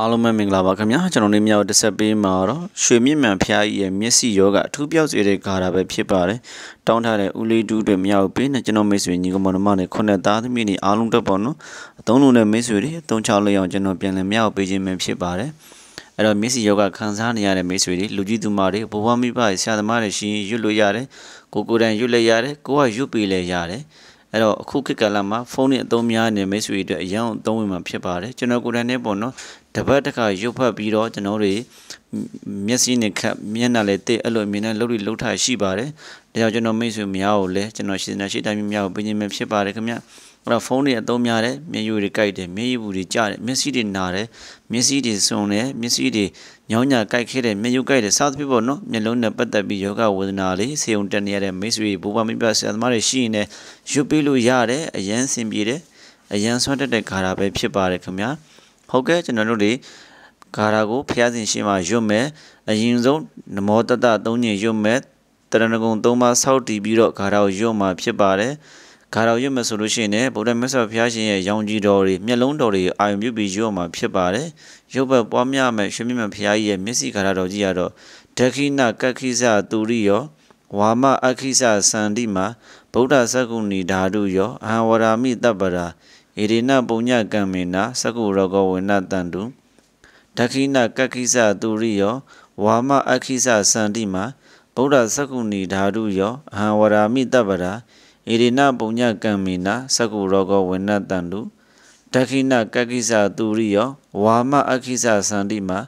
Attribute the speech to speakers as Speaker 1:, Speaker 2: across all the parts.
Speaker 1: အားလုံးပဲမင်္ဂလာပါခင်ဗျာကျွန်တော်နေမြောက်တက်ဆက်ပေးမှာတော့ရွှေမြင့်မှန်ဖျားကြီးရဲ့မျက်စိယောဂအထူးပြောက်စေတဲ့ဂါရာပဲဖြစ်ပါတယ်တောင်းထားတဲ့ဦးလေးတူးတွေမြောက်ပေးနဲ့ကျွန်တော်မိတ်ဆွေညီကောင်မောင်မနဲ့ခုနှစ်သားသမီးနေအားလုံးတက်ပေါ့နော်အသုံးလုံးနဲ့မိတ်ဆွေတွေအသုံးချလို့ရအောင်ကျွန်တော်ပြန်လည်မြောက်ပေးခြင်းပဲဖြစ်ပါတယ်အဲ့တော့မျက်စိယောဂခံစားနေရတဲ့မိတ်ဆွေတွေလူကြီးသူမတွေဘဝမိဘတွေဆရာသမားတွေရှင်ရွတ်လို့ရတယ်ကိုကိုတိုင်ရွတ်လဲရတယ်ကိုကရွတ်ပေးလဲရတယ်အဲ့တော့အခုခေတ်ကာလမှာဖုန်းနဲ့အသုံးများနေမိတ်ဆွေတွေအတွက်အရန်အသုံးဝင်မှာဖြစ်ပါတယ်ကျွန်တော်ကိုယ်တိုင်နဲ့ပေါ့နော်တပတ်တစ်ခါရုပ်ဖတ်ပြီးတော့ကျွန်တော်တွေမျက်စိနဲ့ခတ်မျက်နှာလည်းတိတ်အဲ့လိုမြင်တဲ့လှုပ်လှုပ်ထားရှိပါတယ်ဒါကြောင့်ကျွန်တော်မိတ်ဆွေများကိုလည်းကျွန်တော်ရှင်းနေရှိတိုင်းများကိုပြင်ပြဖြစ်ပါတယ်ခင်ဗျာအဲ့တော့ဖုန်းတွေအသုံးများတယ်မျက်ရည်တွေကြိုက်တယ်မျက်ရည်ပူတွေကျတယ်မျက်စိတွေနာတယ်မျက်စိတွေစွန်တယ်မျက်စိတွေညောင်းညာကြိုက်ခဲတယ်မျက်ရည်ကြိုက်တယ်စသဖြင့်ပေါ့နော်မျက်လုံးနဲ့ပတ်သက်ပြီးယောဂဝေဒနာလေးဆေးုံတက်နေရတဲ့မိတ်ဆွေဘိုးဘမိဘဆရာသမားတွေရှိရင်လည်းရွတ်ပေးလို့ရတယ်အရန်စင်ပြေတယ်အရန်ဆွတ်တက်တဲ့ဂါရာပဲဖြစ်ပါတယ်ခင်ဗျာဟုတ်ကဲ့ကျွန်တော်တို့တွေဂါရာကိုဖျားစဉ်ရှိမှရွတ်မယ်အရင်ဆုံးနမောတတ၃ညရွတ်မယ်တရဏဂုံ၃ပါးဆောက်တည်ပြီးတော့ဂါရာကိုရွတ်မှဖြစ်ပါတယ်ဂါတော်ရွတ်မယ်ဆိုလို့ရှိရင်လည်းဗုဒ္ဓမြတ်စွာဘုရားရှင်ရဲ့ရောင်ကြီးတော်တွေမျက်လုံးတော်တွေအာရုံပြုပြီးရွတ်မှာဖြစ်ပါတယ်။ရုပ်ဘက်ပွားများမယ်ရွှေမြတ်ဘုရားကြီးရဲ့မျက်စိဂါရတော်ကြီးကတော့ဒခိဏကခိစသူရိယောဝါမအခိစစန္တိမှာဗုဒ္ဓသက္ကုဏီဓာတုယောအဟံဝရာမိတပ္ပရာဣရိဏပုံညကံမေနသက္ကုရကောဝေနတန္တုဒခိဏကခိစသူရိယောဝါမအခိစစန္တိမှာဗုဒ္ဓသက္ကုဏီဓာတုယောအဟံဝရာမိတပ္ပရာဣရိနပုံညကံမီနာသကုရောဂဝိနတန္တုဒခိနကကိစ္စသူရိယောဝါမအခိစ္စသန္တိမာ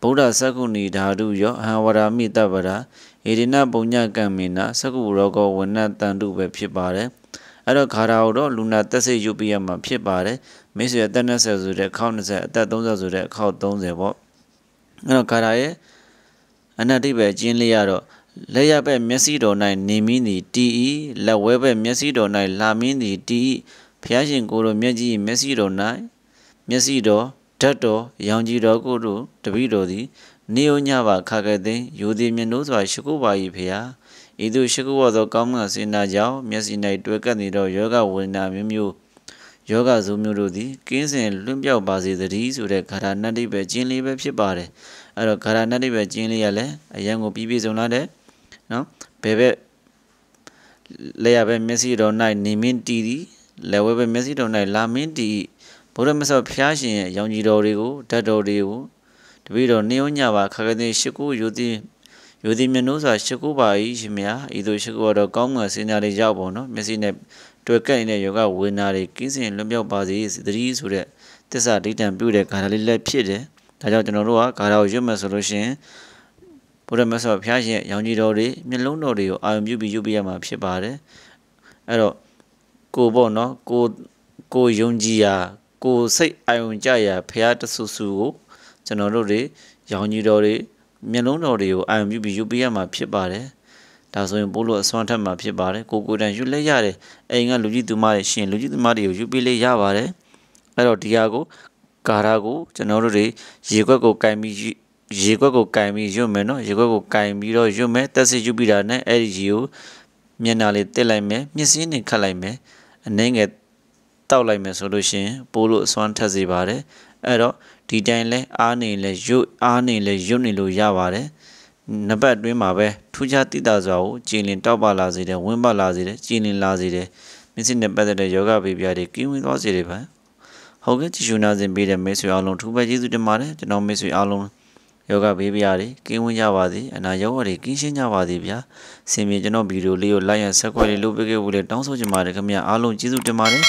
Speaker 1: ဗုဒ္ဓသကုဏီဓာတုယောဟံဝရမိတပရာဣရိနပုံညကံမီနာသကုရောဂဝိနတန္တုပဲဖြစ်ပါတယ်အဲ့တော့ခါရာကိုတော့လူနာတက်စိတ်ယူပြရမှာဖြစ်ပါတယ်မိတ်ဆွေအသက်20ဆိုတဲ့အခေါက်20အသက်30ဆိုတဲ့အခေါက်30ပေါ့အဲ့တော့ခါရာရဲ့အနတ္တိပဲကျင်းလေးရတော့လက်ရဘက်မျက်စိတော်၌နေမင်းသည်တီဤလက်ဝဲဘက်မျက်စိတော်၌လာမင်းသည်တီဤဖျားရှင်ကိုယ်တော်မျက်ကြီးမျက်စိတော်၌မျက်စိတော်ဓာတ်တော်ရောင်ကြီးတော်ကိုတို့တပိတော်သည်နေုံညပါခါခဲ့သိယူသည်မြနိုးစွာရှိခိုးပါ၏ဖေဟာဤသို့ရှိခိုးသောကောင်းမွန်စေနာကြောင့်မျက်စိ၌တွေ့ကပ်နေသောယောဂဝေဒနာမျိုးမျိုးယောဂဇုံမျိုးတို့သည်ကင်းစင်လွင့်ပြောက်ပါစေသတည်းဆိုတဲ့ခန္ဓာနတ္တိပဲကျင်းလေးပဲဖြစ်ပါတယ်အဲ့တော့ခန္ဓာနတ္တိပဲကျင်းလေးရလဲအရန်ကိုပြီးပြည့်စုံလာတဲ့နော်ဘယ်ဘက်လဲရပဲမျက်စိတော်၌နေမင်းတီသည်လဲဝဲပဲမျက်စိတော်၌လာမင်းတီဘုရားမဆော့ဖျားရှင်ရဲ့ရောင်ကြီးတော်တွေကိုဓာတ်တော်တွေကိုတပည့်တော်နေုံညပါခါကတဲ့ရှ िख ုယူသည်ယူသည်မျိုးနှိုးစွာရှ िख ုပါ၏ရှင်မယားဤသို့ရှ िख ုတော်ကောင်းငွယ်စင်ညာတွေရောက်ပေါ်နော်မျက်စိနဲ့တွေ့ကဲ့နေတဲ့ယောဂဝေနာတွေကင်းစင်လွတ်မြောက်ပါစေသတိဆိုတဲ့တစ္ဆာဒိဋ္ဌံပြုတဲ့ဂါထာလေးလက်ဖြစ်တယ်ဒါကြောင့်ကျွန်တော်တို့ကဂါထာကိုရွတ်မယ်ဆိုလို့ရှိရင်ဘုရားမြတ်စွာဘုရားရှင်ရောင်ကြီးတော်တွေမျက်လုံးတော်တွေကိုအာရုံပြုပြီးယူပြရမှာဖြစ်ပါတယ်အဲ့တော့ကိုပေါ့နော်ကိုကိုယုံကြည်ရာ ကိုစိတ်အာရုံကြရာဘုရားတဆူဆူကိုကျွန်တော်တို့တွေရောင်ကြီးတော်တွေမျက်လုံးတော်တွေကိုအာရုံပြုပြီးယူပြရမှာဖြစ်ပါတယ်ဒါဆိုရင်ပို့လို့အစွမ်းထက်မှာဖြစ်ပါတယ်ကိုကိုတန်ယူလက်ရတယ်အိမ်ကလူကြီးသူမတွေရှင်လူကြီးသူမတွေကိုယူပေးလေးရပါတယ်အဲ့တော့ဒီဟာကိုကာရာကိုကျွန်တော်တို့တွေရေခွက်ကိုကင်ပြီးရေခွက်ကိုကင်ပြီးရွတ်မယ်နော်ရေခွက်ကိုကင်ပြီးတော့ရွတ်မယ်တက်စစ်ယူပြီးတာနဲ့အဲ့ဒီရေကိုမျက်နှာလေးတက်လိုက်မယ်မျက်စိနဲ့ခတ်လိုက်မယ်အနှင်းငယ်တောက်လိုက်မယ်ဆိုလို့ရှိရင် ပိုးလို့အစွမ်းထက်စေပါတယ်အဲ့တော့ဒီတိုင်းလဲအားနေလဲရွတ်အားနေလဲရွတ်နေလို့ရပါတယ်နပတ်အတွင်းမှာပဲထူးခြားတိတာစွာကိုကြည်လင်တောက်ပလာစေတယ်ဝင်းပလာစေတယ်ကြည်လင်လာစေတယ်မျက်စိနဲ့ပတ်သက်တဲ့ယောဂဗေပြားတွေကင်းဝေးသွားစေတယ်ဗျဟုတ်ကဲ့ကြည့်ရှုနာစဉ်ပေးတဲ့မိတ်ဆွေအားလုံးထူးပဲကျေးဇူးတင်ပါတယ်ကျွန်တော်မိတ်ဆွေအားလုံးယောဂဘေးပြားတွေကင်းဝေးကြပါစေအနာရောဂါတွေကင်းရှင်းကြပါစေဗျာဆင်မြေကျွန်တော်ဗီဒီယိုလေးကို like and subscribe လေးလုပ်ပေးခဲ့ဖို့လည်းတောင်းဆိုချင်ပါတယ်ခင်ဗျာအားလုံးကျေးဇူးတင်ပါတယ်